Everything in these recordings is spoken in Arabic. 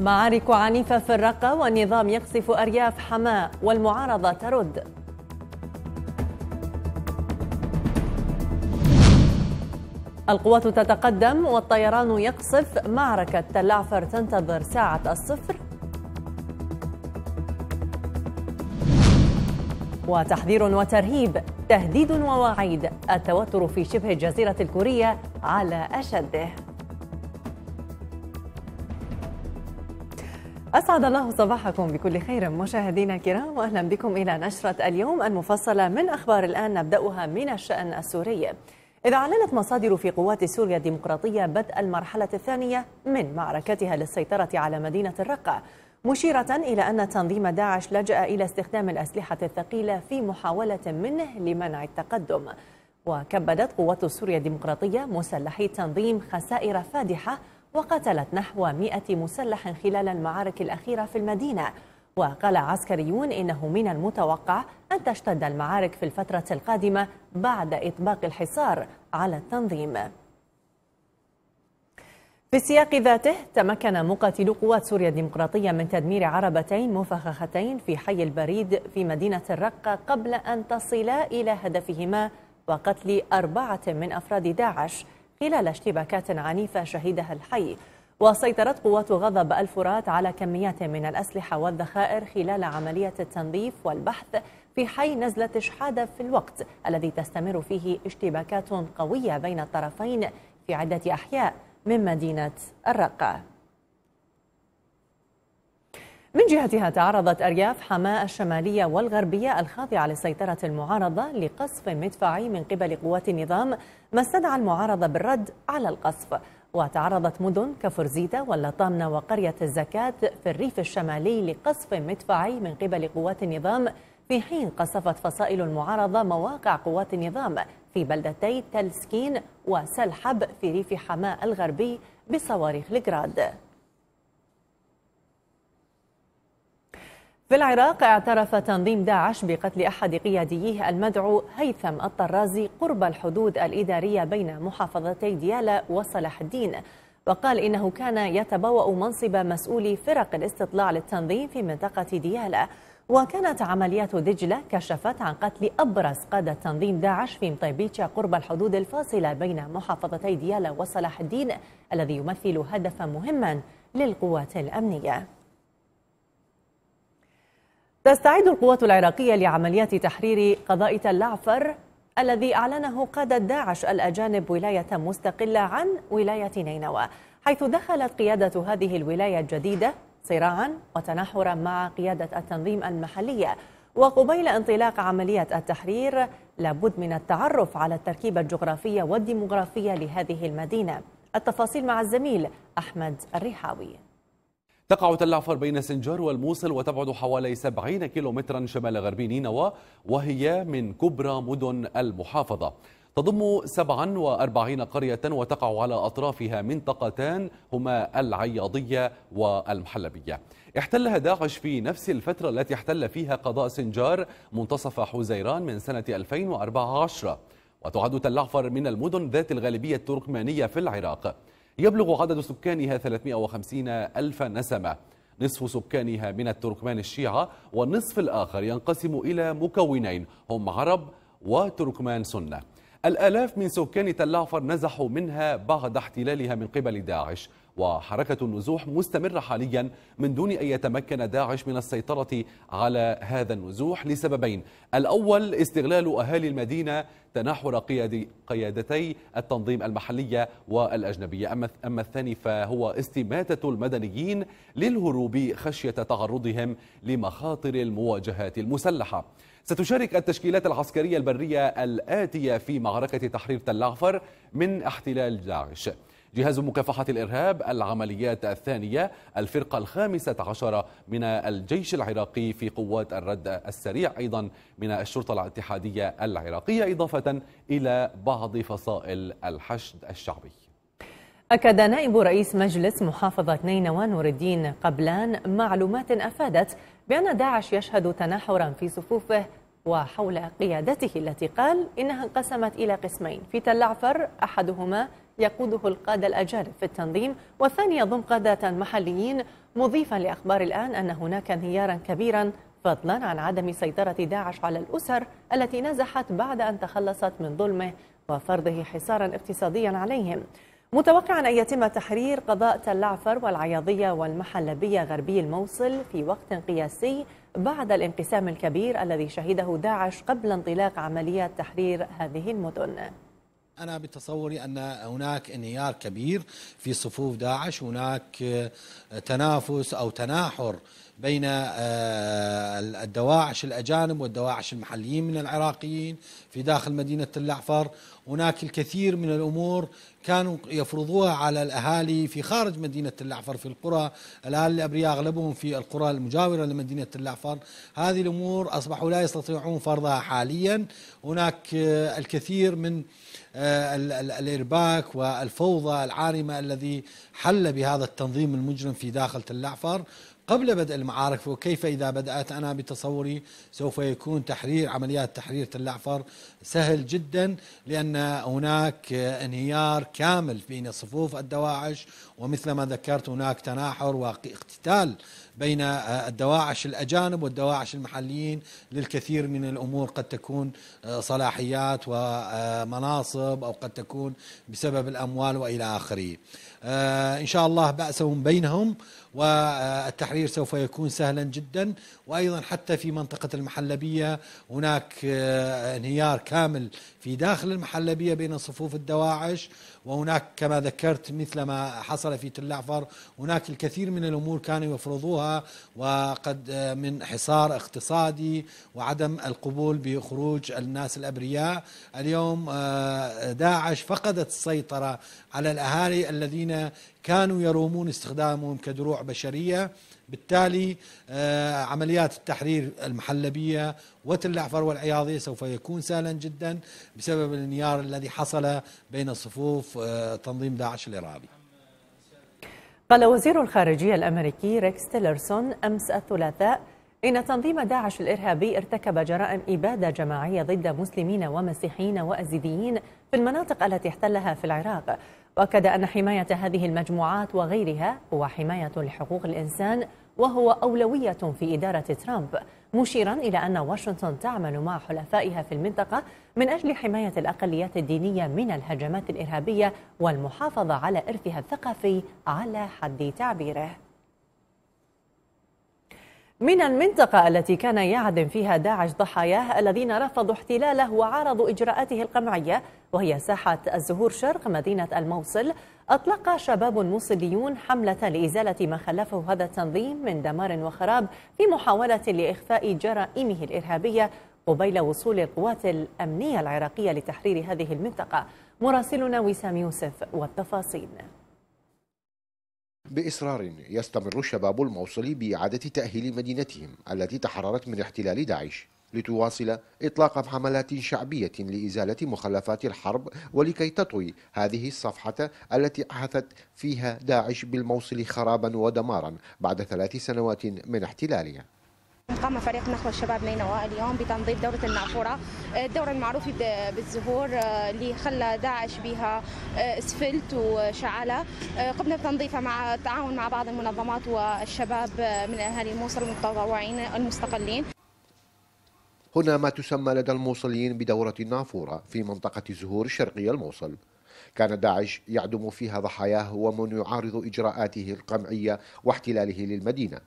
معارك عنيفة في الرقة والنظام يقصف أرياف حماة والمعارضة ترد القوات تتقدم والطيران يقصف معركة تلعفر تنتظر ساعة الصفر وتحذير وترهيب تهديد ووعيد التوتر في شبه الجزيرة الكورية على أشده أسعد الله صباحكم بكل خير مشاهدينا الكرام وأهلا بكم إلى نشرة اليوم المفصلة من أخبار الآن نبدأها من الشأن السوري إذ أعلنت مصادر في قوات سوريا الديمقراطية بدء المرحلة الثانية من معركتها للسيطرة على مدينة الرقة مشيرة إلى أن تنظيم داعش لجأ إلى استخدام الأسلحة الثقيلة في محاولة منه لمنع التقدم وكبدت قوات سوريا الديمقراطية مسلحي التنظيم خسائر فادحة وقتلت نحو 100 مسلح خلال المعارك الأخيرة في المدينة وقال عسكريون إنه من المتوقع أن تشتد المعارك في الفترة القادمة بعد إطباق الحصار على التنظيم في السياق ذاته تمكن مقاتلو قوات سوريا الديمقراطية من تدمير عربتين مفخختين في حي البريد في مدينة الرقة قبل أن تصلا إلى هدفهما وقتل أربعة من أفراد داعش خلال اشتباكات عنيفة شهدها الحي وسيطرت قوات غضب الفرات على كميات من الأسلحة والذخائر خلال عملية التنظيف والبحث في حي نزلة شحادة في الوقت الذي تستمر فيه اشتباكات قوية بين الطرفين في عدة أحياء من مدينة الرقة من جهتها تعرضت أرياف حماة الشمالية والغربية الخاضعة لسيطرة المعارضة لقصف مدفعي من قبل قوات النظام ما استدعى المعارضة بالرد على القصف وتعرضت مدن كفرزيتا واللطامنة وقرية الزكاة في الريف الشمالي لقصف مدفعي من قبل قوات النظام في حين قصفت فصائل المعارضة مواقع قوات النظام في بلدتي تلسكين وسلحب في ريف حماة الغربي بصواريخ الجراد في العراق اعترف تنظيم داعش بقتل أحد قياديه المدعو هيثم الطرازي قرب الحدود الإدارية بين محافظتي ديالى وصلاح الدين وقال إنه كان يتبوأ منصب مسؤول فرق الاستطلاع للتنظيم في منطقة ديالى وكانت عمليات دجلة كشفت عن قتل أبرز قادة تنظيم داعش في مطيبيتشا قرب الحدود الفاصلة بين محافظتي ديالى وصلاح الدين الذي يمثل هدفا مهما للقوات الأمنية تستعد القوات العراقية لعمليات تحرير قضاء تلعفر الذي أعلنه قادة داعش الأجانب ولاية مستقلة عن ولاية نينوى حيث دخلت قيادة هذه الولاية الجديدة صراعا وتناحرا مع قيادة التنظيم المحلية وقبيل انطلاق عملية التحرير لابد من التعرف على التركيبة الجغرافية والديموغرافية لهذه المدينة التفاصيل مع الزميل أحمد الريحاوي تقع تل عفر بين سنجار والموصل وتبعد حوالي 70 كيلومترا شمال غربي نينوى وهي من كبرى مدن المحافظة تضم 47 قرية وتقع على أطرافها منطقتان هما العياضية والمحلبية احتلها داعش في نفس الفترة التي احتل فيها قضاء سنجار منتصف حزيران من سنة 2014 وتعد تلعفر من المدن ذات الغالبية التركمانية في العراق يبلغ عدد سكانها 350 ألف نسمة نصف سكانها من التركمان الشيعة والنصف الآخر ينقسم إلى مكونين هم عرب وتركمان سنة الآلاف من سكان تلعفر نزحوا منها بعد احتلالها من قبل داعش وحركة النزوح مستمرة حاليا من دون أن يتمكن داعش من السيطرة على هذا النزوح لسببين الأول استغلال أهالي المدينة قيادي قيادتي التنظيم المحلية والأجنبية أما الثاني فهو استماتة المدنيين للهروب خشية تعرضهم لمخاطر المواجهات المسلحة ستشارك التشكيلات العسكرية البرية الآتية في معركة تحرير تل من احتلال داعش جهاز مكافحة الإرهاب العمليات الثانية الفرقة الخامسة عشرة من الجيش العراقي في قوات الرد السريع أيضا من الشرطة الاتحادية العراقية إضافة إلى بعض فصائل الحشد الشعبي أكد نائب رئيس مجلس محافظة نينوى نور الدين قبلان معلومات أفادت بأن داعش يشهد تناحرا في صفوفه وحول قيادته التي قال إنها انقسمت إلى قسمين في تل عفر أحدهما يقوده القادة الأجانب في التنظيم والثاني يضم قادة محليين مضيفا لأخبار الآن أن هناك انهيارا كبيرا فضلا عن عدم سيطرة داعش على الأسر التي نزحت بعد أن تخلصت من ظلمه وفرضه حصارا اقتصاديا عليهم متوقعا أن يتم تحرير قضاء تلعفر والعياضية والمحلبية غربي الموصل في وقت قياسي بعد الانقسام الكبير الذي شهده داعش قبل انطلاق عمليات تحرير هذه المدن أنا بتصوري أن هناك انهيار كبير في صفوف داعش هناك آه، تنافس أو تناحر بين آه، الدواعش الأجانب والدواعش المحليين من العراقيين في داخل مدينة تلعفر، هناك الكثير من الأمور كانوا يفرضوها على الأهالي في خارج مدينة الأعفر في القرى الان الأبرياء أغلبهم في القرى المجاورة لمدينة الأعفر هذه الأمور أصبحوا لا يستطيعون فرضها حاليا هناك آه، الكثير من آه، الإرباك والفوضى العارمة الذي حل بهذا التنظيم المجرم في داخل الأعفر قبل بدء المعارك وكيف إذا بدأت أنا بتصوري سوف يكون تحرير عمليات تحرير تل الأعفر سهل جدا لأن هناك انهيار كامل بين صفوف الدواعش ومثل ما ذكرت هناك تناحر واقتتال بين الدواعش الأجانب والدواعش المحليين للكثير من الأمور قد تكون صلاحيات ومناصب أو قد تكون بسبب الأموال وإلى آخره إن شاء الله بأسهم بينهم والتحرير سوف يكون سهلا جدا وأيضا حتى في منطقة المحلبية هناك آه، انهيار كامل في داخل المحلبية بين صفوف الدواعش وهناك كما ذكرت مثل ما حصل في تلعفر هناك الكثير من الأمور كانوا يفرضوها وقد آه، من حصار اقتصادي وعدم القبول بخروج الناس الأبرياء اليوم آه، داعش فقدت السيطرة على الأهالي الذين كانوا يرومون استخدامهم كدروع بشرية بالتالي آه، عمليات التحرير المحلبية وتلعفر والعياضية سوف يكون سهلا جدا بسبب الانهيار الذي حصل بين صفوف آه، تنظيم داعش الإرهابي قال وزير الخارجية الأمريكي ريكس تيلرسون أمس الثلاثاء إن تنظيم داعش الإرهابي ارتكب جرائم إبادة جماعية ضد مسلمين ومسيحيين وأزيديين في المناطق التي احتلها في العراق واكد ان حمايه هذه المجموعات وغيرها هو حمايه لحقوق الانسان وهو اولويه في اداره ترامب مشيرا الى ان واشنطن تعمل مع حلفائها في المنطقه من اجل حمايه الاقليات الدينيه من الهجمات الارهابيه والمحافظه على ارثها الثقافي على حد تعبيره من المنطقة التي كان يعدم فيها داعش ضحاياه الذين رفضوا احتلاله وعارضوا إجراءاته القمعية وهي ساحة الزهور شرق مدينة الموصل أطلق شباب موصليون حملة لإزالة ما خلفه هذا التنظيم من دمار وخراب في محاولة لإخفاء جرائمه الإرهابية قبيل وصول القوات الأمنية العراقية لتحرير هذه المنطقة مراسلنا وسام يوسف والتفاصيل بإصرار يستمر الشباب الموصل بإعادة تأهيل مدينتهم التي تحررت من احتلال داعش لتواصل إطلاق حملات شعبية لإزالة مخلفات الحرب ولكي تطوي هذه الصفحة التي أحثت فيها داعش بالموصل خرابا ودمارا بعد ثلاث سنوات من احتلالها قام فريق نخوة الشباب نينوى اليوم بتنظيم دورة النافورة آه، الدورة المعروفة بالزهور آه، اللي خلى داعش بها آه، اسفلت وشعلة قمنا بتنظيفها مع التعاون مع بعض المنظمات والشباب من أهالي موصل المتطوعين المستقلين هنا ما تسمى لدى الموصليين بدورة النافورة في منطقة الزهور الشرقية الموصل كان داعش يعدم فيها ضحاياه ومن يعارض إجراءاته القمعية واحتلاله للمدينة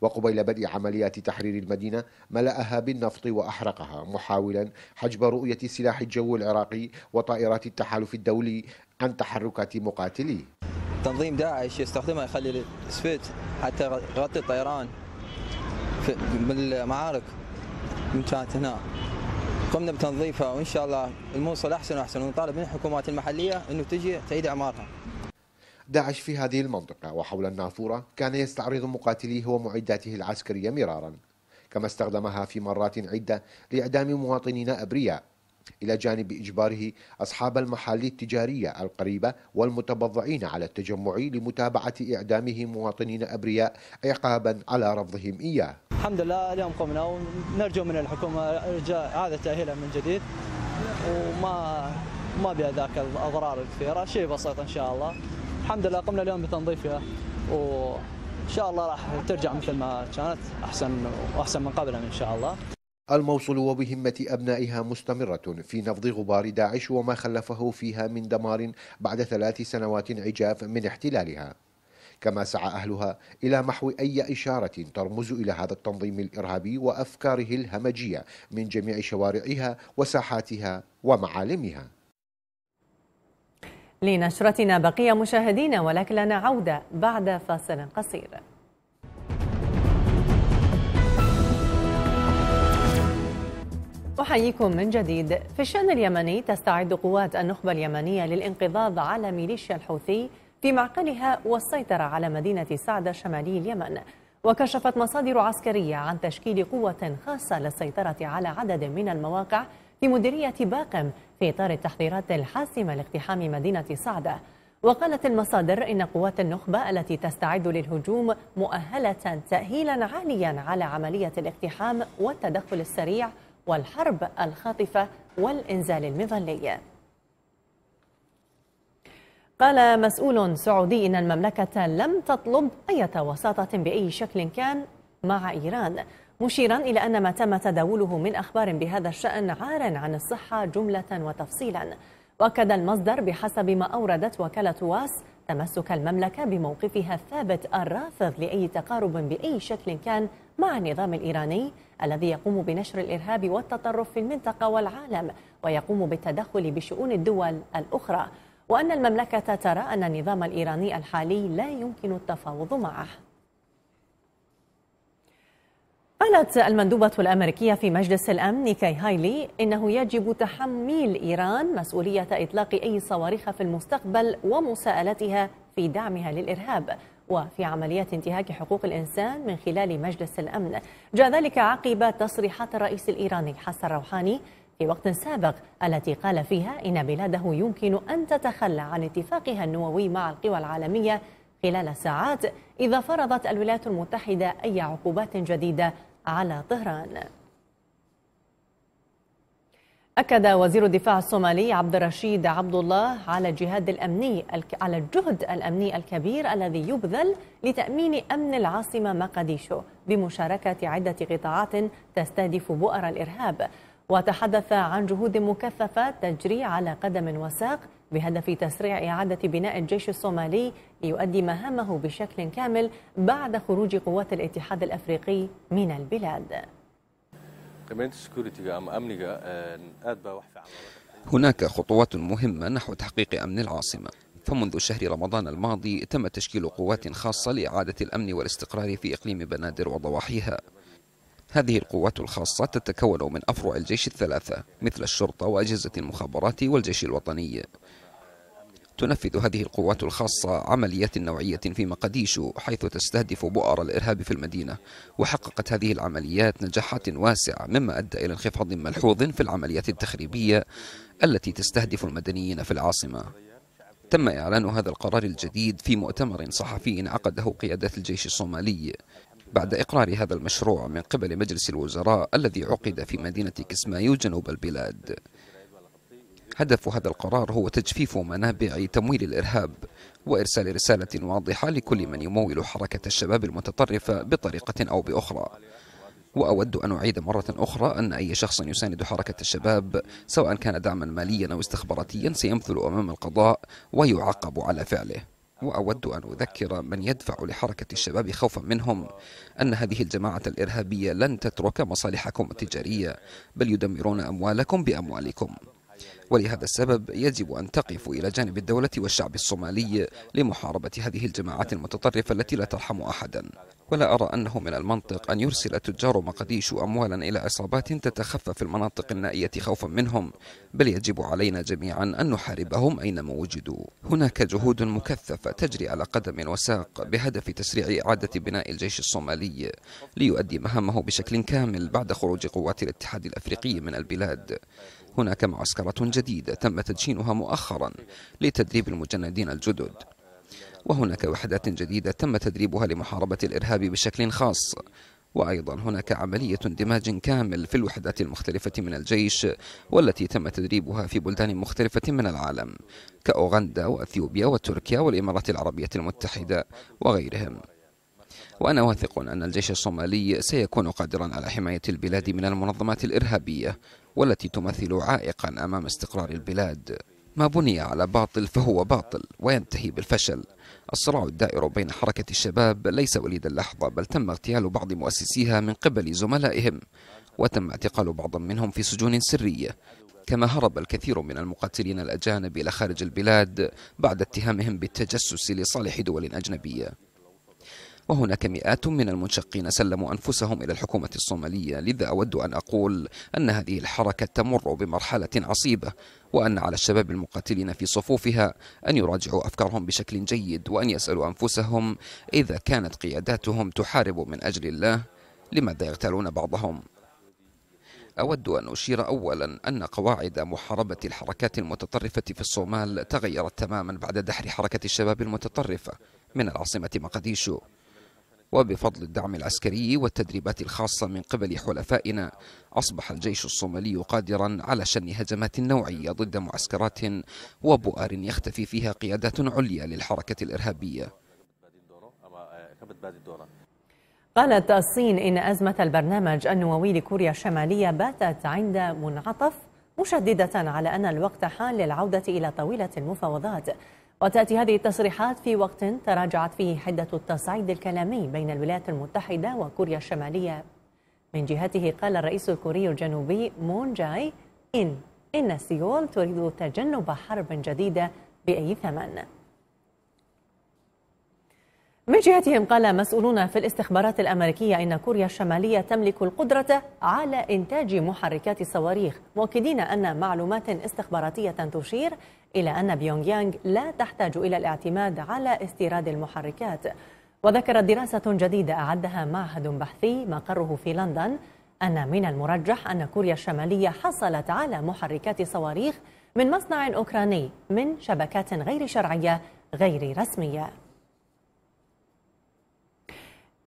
وقبيل بدء عمليات تحرير المدينة ملأها بالنفط وأحرقها محاولا حجب رؤية سلاح الجو العراقي وطائرات التحالف الدولي عن تحركات مقاتليه تنظيم داعش يستخدمها يخلي السفيت حتى يغطي الطيران بالمعارك من كانت هنا قمنا بتنظيفها وان شاء الله الموصل احسن واحسن ونطالب من الحكومات المحليه انه تجي تعيد اعمارها داعش في هذه المنطقة وحول النافورة كان يستعرض مقاتليه ومعداته العسكرية مرارا كما استخدمها في مرات عدة لإعدام مواطنين أبرياء إلى جانب إجباره أصحاب المحال التجارية القريبة والمتبضعين على التجمع لمتابعة إعدامه مواطنين أبرياء عقابا على رفضهم إياه الحمد لله اليوم قمنا ونرجو من الحكومة إعادة تأهيلها من جديد وما ما بيها ذاك الأضرار الكثيرة شيء بسيط إن شاء الله الحمد لله قمنا اليوم بتنظيفها وان شاء الله راح ترجع مثل ما كانت احسن واحسن من قبلها ان شاء الله الموصل وبهمة أبنائها مستمرة في نفض غبار داعش وما خلفه فيها من دمار بعد ثلاث سنوات عجاف من احتلالها كما سعى أهلها إلى محو أي إشارة ترمز إلى هذا التنظيم الإرهابي وأفكاره الهمجية من جميع شوارعها وساحاتها ومعالمها لنشرتنا بقية مشاهدينا ولكن لنا عودة بعد فاصل قصير أحييكم من جديد في الشأن اليمني تستعد قوات النخبة اليمنية للانقضاض على ميليشيا الحوثي في معقلها والسيطرة على مدينة سعدة شمالي اليمن وكشفت مصادر عسكرية عن تشكيل قوة خاصة للسيطرة على عدد من المواقع في مديرية باقم في إطار التحذيرات الحاسمة لاقتحام مدينة صعدة وقالت المصادر إن قوات النخبة التي تستعد للهجوم مؤهلة تأهيلا عاليا على عملية الاقتحام والتدخل السريع والحرب الخاطفة والإنزال المظلي قال مسؤول سعودي إن المملكة لم تطلب أي وساطة بأي شكل كان مع إيران مشيرا إلى أن ما تم تداوله من أخبار بهذا الشأن عار عن الصحة جملة وتفصيلا وأكد المصدر بحسب ما أوردت وكالة واس تمسك المملكة بموقفها الثابت الرافض لأي تقارب بأي شكل كان مع النظام الإيراني الذي يقوم بنشر الإرهاب والتطرف في المنطقة والعالم ويقوم بالتدخل بشؤون الدول الأخرى وأن المملكة ترى أن النظام الإيراني الحالي لا يمكن التفاوض معه قالت المندوبة الأمريكية في مجلس الأمن نيكاي هايلي إنه يجب تحميل إيران مسؤولية إطلاق أي صواريخ في المستقبل ومساءلتها في دعمها للإرهاب وفي عمليات انتهاك حقوق الإنسان من خلال مجلس الأمن جاء ذلك عقب تصريحات الرئيس الإيراني حسن روحاني في وقت سابق التي قال فيها إن بلاده يمكن أن تتخلى عن اتفاقها النووي مع القوى العالمية خلال ساعات إذا فرضت الولايات المتحدة أي عقوبات جديدة على طهران أكد وزير الدفاع الصومالي عبد الرشيد عبد الله على الجهاد الأمني على الجهد الأمني الكبير الذي يبذل لتأمين أمن العاصمة مقديشو بمشاركة عدة قطاعات تستهدف بؤر الإرهاب وتحدث عن جهود مكثفة تجري على قدم وساق بهدف تسريع إعادة بناء الجيش الصومالي ليؤدي مهامه بشكل كامل بعد خروج قوات الاتحاد الأفريقي من البلاد آه، هناك خطوات مهمة نحو تحقيق أمن العاصمة فمنذ شهر رمضان الماضي تم تشكيل قوات خاصة لإعادة الأمن والاستقرار في إقليم بنادر وضواحيها هذه القوات الخاصة تتكون من أفرع الجيش الثلاثة مثل الشرطة وأجهزة المخابرات والجيش الوطني تنفذ هذه القوات الخاصة عمليات نوعية في مقديشو حيث تستهدف بؤر الإرهاب في المدينة وحققت هذه العمليات نجاحات واسعة مما أدى إلى انخفاض ملحوظ في العمليات التخريبية التي تستهدف المدنيين في العاصمة تم إعلان هذا القرار الجديد في مؤتمر صحفي عقده قيادات الجيش الصومالي بعد إقرار هذا المشروع من قبل مجلس الوزراء الذي عقد في مدينة كسمايو جنوب البلاد هدف هذا القرار هو تجفيف منابع تمويل الإرهاب وإرسال رسالة واضحة لكل من يمول حركة الشباب المتطرفة بطريقة أو بأخرى وأود أن أعيد مرة أخرى أن أي شخص يساند حركة الشباب سواء كان دعما ماليا أو استخباراتيا سيمثل أمام القضاء ويعاقب على فعله واود ان اذكر من يدفع لحركه الشباب خوفا منهم ان هذه الجماعه الارهابيه لن تترك مصالحكم التجاريه بل يدمرون اموالكم باموالكم ولهذا السبب يجب أن تقفوا إلى جانب الدولة والشعب الصومالي لمحاربة هذه الجماعات المتطرفة التي لا ترحم أحدا ولا أرى أنه من المنطق أن يرسل تجار مقاديش أموالا إلى عصابات تتخفى في المناطق النائية خوفا منهم بل يجب علينا جميعا أن نحاربهم أينما وجدوا هناك جهود مكثفة تجري على قدم وساق بهدف تسريع إعادة بناء الجيش الصومالي ليؤدي مهامه بشكل كامل بعد خروج قوات الاتحاد الأفريقي من البلاد هناك معسكرات جديدة تم تدشينها مؤخرا لتدريب المجندين الجدد وهناك وحدات جديدة تم تدريبها لمحاربة الإرهاب بشكل خاص وأيضا هناك عملية اندماج كامل في الوحدات المختلفة من الجيش والتي تم تدريبها في بلدان مختلفة من العالم كأوغندا وأثيوبيا وتركيا والإمارات العربية المتحدة وغيرهم وأنا واثق أن الجيش الصومالي سيكون قادرا على حماية البلاد من المنظمات الإرهابية والتي تمثل عائقا أمام استقرار البلاد ما بني على باطل فهو باطل وينتهي بالفشل الصراع الدائر بين حركة الشباب ليس وليد اللحظة بل تم اغتيال بعض مؤسسيها من قبل زملائهم وتم اعتقال بعضا منهم في سجون سرية كما هرب الكثير من المقاتلين الأجانب إلى خارج البلاد بعد اتهامهم بالتجسس لصالح دول أجنبية وهناك مئات من المنشقين سلموا أنفسهم إلى الحكومة الصومالية لذا أود أن أقول أن هذه الحركة تمر بمرحلة عصيبة وأن على الشباب المقاتلين في صفوفها أن يراجعوا أفكارهم بشكل جيد وأن يسألوا أنفسهم إذا كانت قياداتهم تحارب من أجل الله لماذا يغتالون بعضهم؟ أود أن أشير أولا أن قواعد محاربة الحركات المتطرفة في الصومال تغيرت تماما بعد دحر حركة الشباب المتطرفة من العاصمة مقديشو وبفضل الدعم العسكري والتدريبات الخاصة من قبل حلفائنا أصبح الجيش الصومالي قادرا على شن هجمات نوعية ضد معسكرات وبؤر يختفي فيها قيادات عليا للحركة الإرهابية قالت الصين إن أزمة البرنامج النووي لكوريا الشمالية باتت عند منعطف مشددة على أن الوقت حان للعودة إلى طاولة المفاوضات وتأتي هذه التصريحات في وقت تراجعت فيه حدة التصعيد الكلامي بين الولايات المتحدة وكوريا الشمالية من جهته قال الرئيس الكوري الجنوبي مون جاي إن إن سيول تريد تجنب حرب جديدة بأي ثمن من جهتهم قال مسؤولون في الاستخبارات الأمريكية إن كوريا الشمالية تملك القدرة على إنتاج محركات الصواريخ مؤكدين أن معلومات استخباراتية تشير إلى أن بيونغ يانغ لا تحتاج إلى الاعتماد على استيراد المحركات وذكرت دراسة جديدة أعدها معهد بحثي مقره في لندن أن من المرجح أن كوريا الشمالية حصلت على محركات صواريخ من مصنع أوكراني من شبكات غير شرعية غير رسمية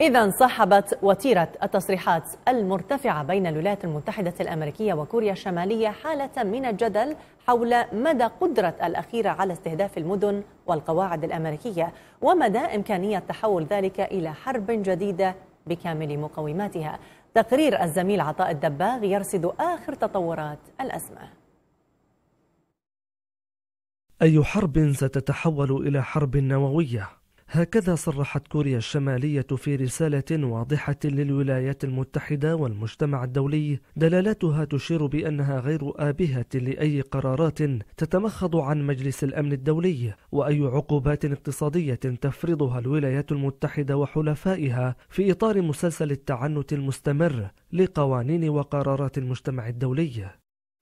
إذا انسحبت وتيرة التصريحات المرتفعة بين الولايات المتحدة الأمريكية وكوريا الشمالية حالة من الجدل حول مدى قدرة الأخيرة على استهداف المدن والقواعد الأمريكية ومدى إمكانية تحول ذلك إلى حرب جديدة بكامل مقوماتها تقرير الزميل عطاء الدباغ يرصد آخر تطورات الأزمة أي حرب ستتحول إلى حرب نووية؟ هكذا صرحت كوريا الشمالية في رسالة واضحة للولايات المتحدة والمجتمع الدولي دلالاتها تشير بأنها غير آبهة لأي قرارات تتمخض عن مجلس الأمن الدولي وأي عقوبات اقتصادية تفرضها الولايات المتحدة وحلفائها في إطار مسلسل التعنت المستمر لقوانين وقرارات المجتمع الدولي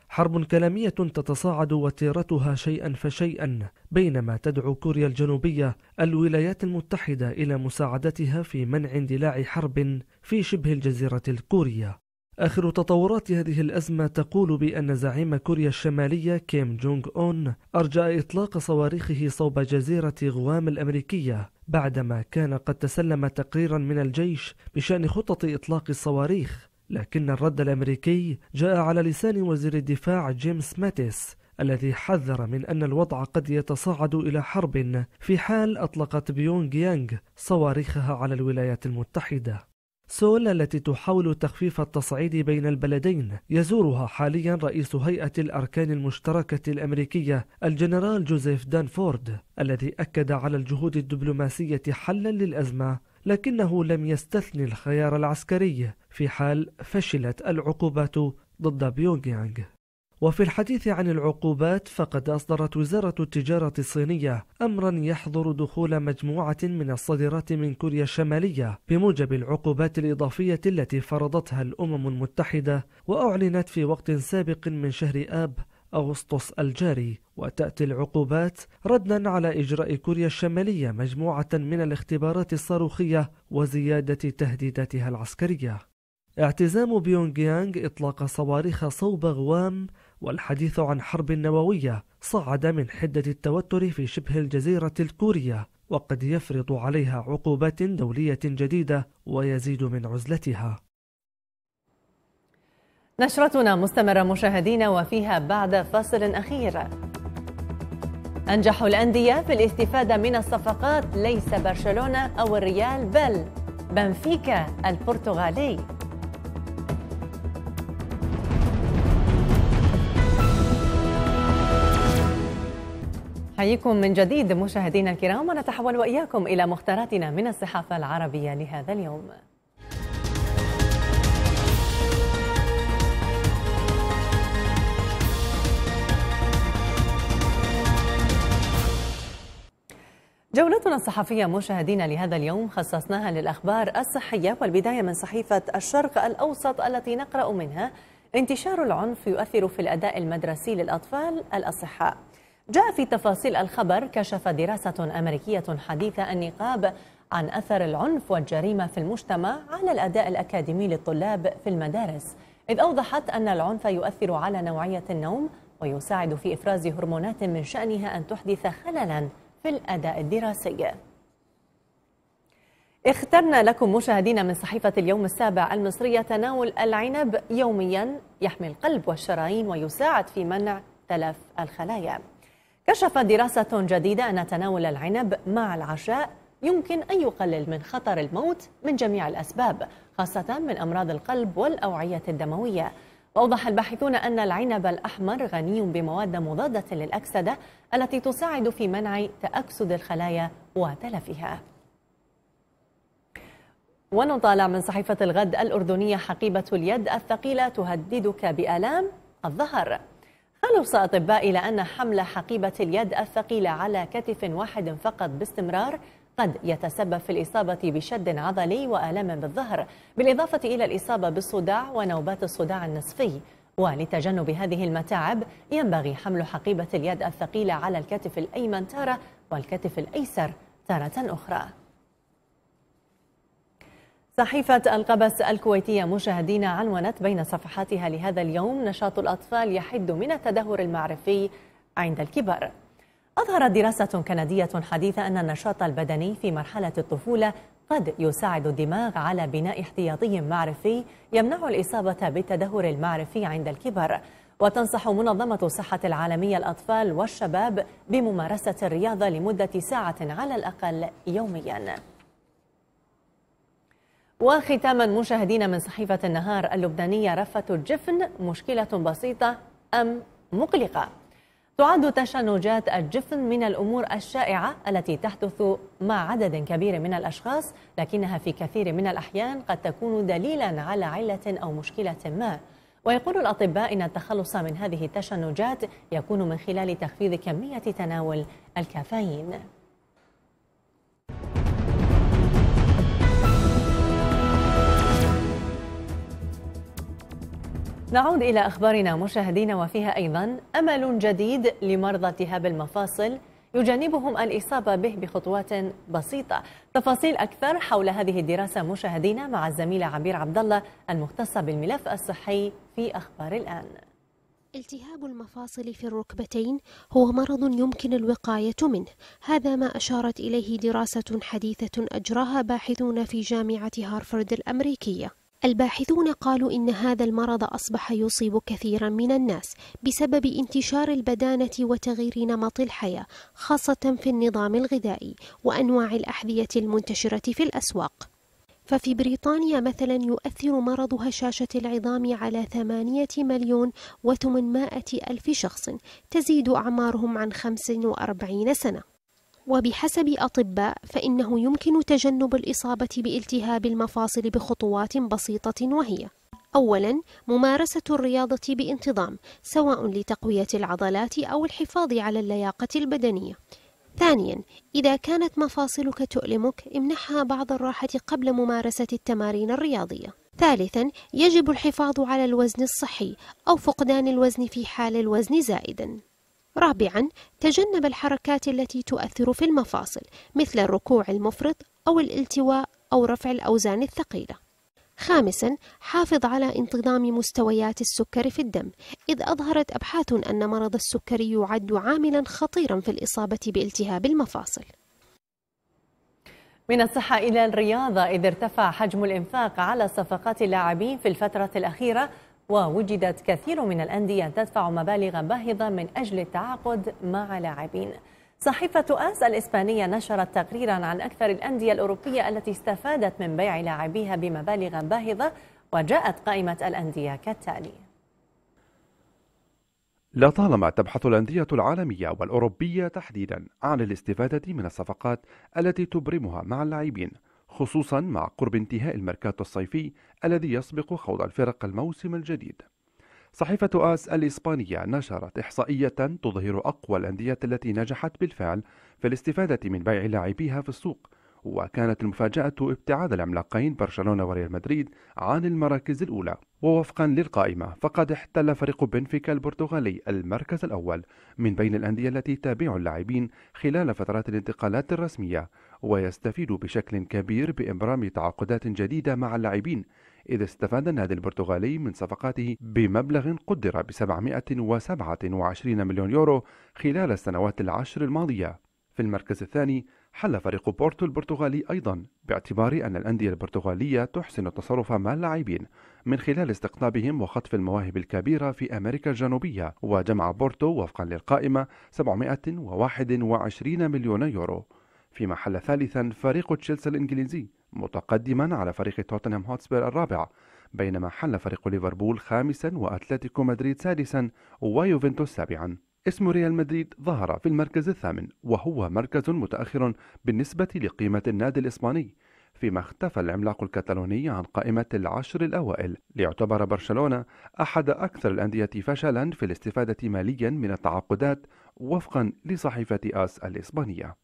حرب كلامية تتصاعد وتيرتها شيئا فشيئا بينما تدعو كوريا الجنوبية الولايات المتحدة إلى مساعدتها في منع اندلاع حرب في شبه الجزيرة الكورية آخر تطورات هذه الأزمة تقول بأن زعيم كوريا الشمالية كيم جونغ أون أرجى إطلاق صواريخه صوب جزيرة غوام الأمريكية بعدما كان قد تسلم تقريرا من الجيش بشأن خطط إطلاق الصواريخ لكن الرد الأمريكي جاء على لسان وزير الدفاع جيمس ماتيس الذي حذر من أن الوضع قد يتصاعد إلى حرب في حال أطلقت بيونغ يانغ صواريخها على الولايات المتحدة سول التي تحاول تخفيف التصعيد بين البلدين يزورها حاليا رئيس هيئة الأركان المشتركة الأمريكية الجنرال جوزيف دانفورد الذي أكد على الجهود الدبلوماسية حلا للأزمة لكنه لم يستثني الخيار العسكري في حال فشلت العقوبات ضد بيونغ يانغ وفي الحديث عن العقوبات فقد أصدرت وزارة التجارة الصينية أمرا يحظر دخول مجموعة من الصادرات من كوريا الشمالية بموجب العقوبات الإضافية التي فرضتها الأمم المتحدة وأعلنت في وقت سابق من شهر آب أغسطس الجاري وتأتي العقوبات ردا على إجراء كوريا الشمالية مجموعة من الاختبارات الصاروخية وزيادة تهديداتها العسكرية اعتزام بيونغ يانغ إطلاق صواريخ صوب غوام والحديث عن حرب نووية صعد من حدة التوتر في شبه الجزيرة الكورية وقد يفرض عليها عقوبات دولية جديدة ويزيد من عزلتها نشرتنا مستمرة مشاهدينا وفيها بعد فاصل أخير أنجح الأندية في الاستفادة من الصفقات ليس برشلونة أو الريال بل بنفيكا البرتغالي حييكم من جديد مشاهدينا الكرام ونتحول وإياكم إلى مختاراتنا من الصحافة العربية لهذا اليوم جولتنا الصحفية مشاهدينا لهذا اليوم خصصناها للأخبار الصحية والبداية من صحيفة الشرق الأوسط التي نقرأ منها انتشار العنف يؤثر في الأداء المدرسي للأطفال الأصحاء جاء في تفاصيل الخبر كشف دراسة أمريكية حديثة النقاب عن أثر العنف والجريمة في المجتمع على الأداء الأكاديمي للطلاب في المدارس إذ أوضحت أن العنف يؤثر على نوعية النوم ويساعد في إفراز هرمونات من شأنها أن تحدث خللاً في الأداء الدراسي اخترنا لكم مشاهدينا من صحيفة اليوم السابع المصرية تناول العنب يوميا يحمي القلب والشرايين ويساعد في منع تلف الخلايا كشفت دراسة جديدة أن تناول العنب مع العشاء يمكن أن يقلل من خطر الموت من جميع الأسباب خاصة من أمراض القلب والأوعية الدموية وأوضح الباحثون أن العنب الأحمر غني بمواد مضادة للأكسدة التي تساعد في منع تأكسد الخلايا وتلفها ونطالع من صحيفة الغد الأردنية حقيبة اليد الثقيلة تهددك بآلام الظهر خلص أطباء إلى أن حمل حقيبة اليد الثقيلة على كتف واحد فقط باستمرار قد يتسبب في الإصابة بشد عضلي وآلام بالظهر بالإضافة إلى الإصابة بالصداع ونوبات الصداع النصفي ولتجنب هذه المتاعب ينبغي حمل حقيبة اليد الثقيلة على الكتف الأيمن تارة والكتف الأيسر تارة أخرى صحيفة القبس الكويتية مشاهدينا عنونت بين صفحاتها لهذا اليوم نشاط الأطفال يحد من التدهور المعرفي عند الكبار أظهرت دراسة كندية حديثة أن النشاط البدني في مرحلة الطفولة قد يساعد الدماغ على بناء احتياطي معرفي يمنع الإصابة بالتدهور المعرفي عند الكبر وتنصح منظمة الصحة العالمية الأطفال والشباب بممارسة الرياضة لمدة ساعة على الأقل يومياً وختاما مشاهدينا من صحيفة النهار اللبنانية رفة الجفن مشكلة بسيطة أم مقلقة تعد تشنجات الجفن من الأمور الشائعة التي تحدث مع عدد كبير من الأشخاص لكنها في كثير من الأحيان قد تكون دليلا على علة أو مشكلة ما ويقول الأطباء إن التخلص من هذه التشنجات يكون من خلال تخفيض كمية تناول الكافيين نعود إلى أخبارنا مشاهدينا وفيها أيضا أمل جديد لمرضى التهاب المفاصل يجنبهم الإصابة به بخطوات بسيطة تفاصيل أكثر حول هذه الدراسة مشاهدينا مع الزميلة عبير عبد الله المختصة بالملف الصحي في أخبار الآن التهاب المفاصل في الركبتين هو مرض يمكن الوقاية منه هذا ما أشارت إليه دراسة حديثة أجراها باحثون في جامعة هارفرد الأمريكية الباحثون قالوا إن هذا المرض أصبح يصيب كثيرا من الناس بسبب انتشار البدانة وتغيير نمط الحياة خاصة في النظام الغذائي وأنواع الأحذية المنتشرة في الأسواق ففي بريطانيا مثلا يؤثر مرض هشاشة العظام على ثمانية مليون وثمانمائة ألف شخص تزيد أعمارهم عن خمس وأربعين سنة وبحسب أطباء فإنه يمكن تجنب الإصابة بالتهاب المفاصل بخطوات بسيطة وهي أولا ممارسة الرياضة بانتظام سواء لتقوية العضلات أو الحفاظ على اللياقة البدنية ثانيا إذا كانت مفاصلك تؤلمك امنحها بعض الراحة قبل ممارسة التمارين الرياضية ثالثا يجب الحفاظ على الوزن الصحي أو فقدان الوزن في حال الوزن زائدا رابعا تجنب الحركات التي تؤثر في المفاصل مثل الركوع المفرط أو الالتواء أو رفع الأوزان الثقيلة خامسا حافظ على انتظام مستويات السكر في الدم إذ أظهرت أبحاث أن مرض السكري يعد عاملا خطيرا في الإصابة بالتهاب المفاصل من الصحة إلى الرياضة إذ ارتفع حجم الإنفاق على صفقات اللاعبين في الفترة الأخيرة ووجدت كثير من الأندية تدفع مبالغ باهظة من أجل التعاقد مع لاعبين صحيفة آس الإسبانية نشرت تقريرا عن أكثر الأندية الأوروبية التي استفادت من بيع لاعبيها بمبالغ باهظة وجاءت قائمة الأندية كالتالي لطالما تبحث الأندية العالمية والأوروبية تحديدا عن الاستفادة من الصفقات التي تبرمها مع اللاعبين خصوصا مع قرب انتهاء الميركاتو الصيفي الذي يسبق خوض الفرق الموسم الجديد صحيفة آس الإسبانية نشرت إحصائية تظهر أقوى الأندية التي نجحت بالفعل في الاستفادة من بيع لاعبيها في السوق وكانت المفاجأة ابتعاد العملاقين برشلونة وريال مدريد عن المراكز الأولى ووفقا للقائمة فقد احتل فريق بنفيكا البرتغالي المركز الأول من بين الأندية التي تبيع اللاعبين خلال فترات الانتقالات الرسمية ويستفيد بشكل كبير بإبرام تعاقدات جديدة مع اللاعبين إذ استفاد النادي البرتغالي من صفقاته بمبلغ قدر ب 727 مليون يورو خلال السنوات العشر الماضية في المركز الثاني حل فريق بورتو البرتغالي أيضا باعتبار أن الأندية البرتغالية تحسن التصرف مع اللاعبين من خلال استقطابهم وخطف المواهب الكبيرة في أمريكا الجنوبية وجمع بورتو وفقا للقائمة 721 مليون يورو في محل ثالثا فريق تشيلسي الإنجليزي متقدما على فريق توتنهام هوتسبير الرابع بينما حل فريق ليفربول خامسا وأتلتيكو مدريد سادسا ويوفنتوس سابعا اسم ريال مدريد ظهر في المركز الثامن وهو مركز متأخر بالنسبة لقيمة النادي الإسباني فيما اختفى العملاق الكتالوني عن قائمة العشر الأوائل ليعتبر برشلونة أحد أكثر الأندية فشلا في الاستفادة ماليا من التعاقدات وفقا لصحيفة آس الإسبانية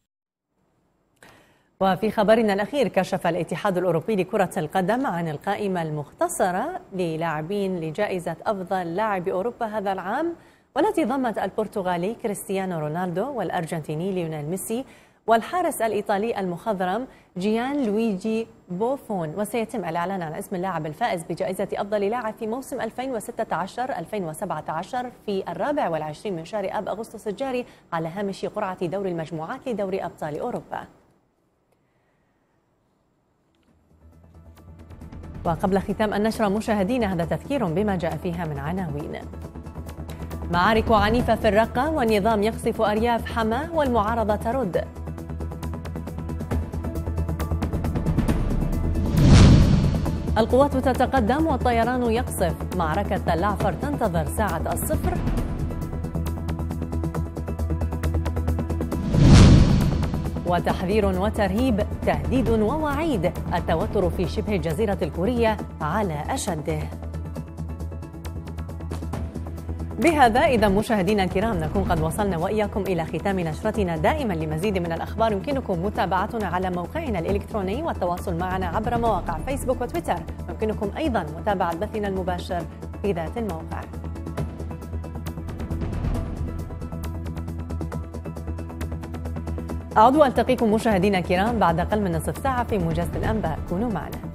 وفي خبرنا الأخير كشف الاتحاد الأوروبي لكرة القدم عن القائمة المختصرة للاعبين لجائزة أفضل لاعب أوروبا هذا العام والتي ضمت البرتغالي كريستيانو رونالدو والأرجنتيني ليونيل ميسي والحارس الإيطالي المخضرم جيان لويجي بوفون وسيتم الإعلان عن اسم اللاعب الفائز بجائزة أفضل لاعب في موسم 2016-2017 في الرابع والعشرين من شهر أب أغسطس الجاري على هامش قرعة دور المجموعات لدوري أبطال أوروبا وقبل ختام النشرة مشاهدينا هذا تذكير بما جاء فيها من عناوين معارك عنيفة في الرقة والنظام يقصف أرياف حماة والمعارضة ترد القوات تتقدم والطيران يقصف معركة تلعفر تنتظر ساعة الصفر وتحذير وترهيب تهديد ووعيد التوتر في شبه الجزيرة الكورية على أشده بهذا إذا مشاهدينا الكرام نكون قد وصلنا وإياكم إلى ختام نشرتنا دائما لمزيد من الأخبار يمكنكم متابعتنا على موقعنا الإلكتروني والتواصل معنا عبر مواقع فيسبوك وتويتر يمكنكم أيضا متابعة بثنا المباشر في ذات الموقع أعود وألتقيكم مشاهدينا الكرام بعد أقل من نصف ساعة في موجز الأنباء كونوا معنا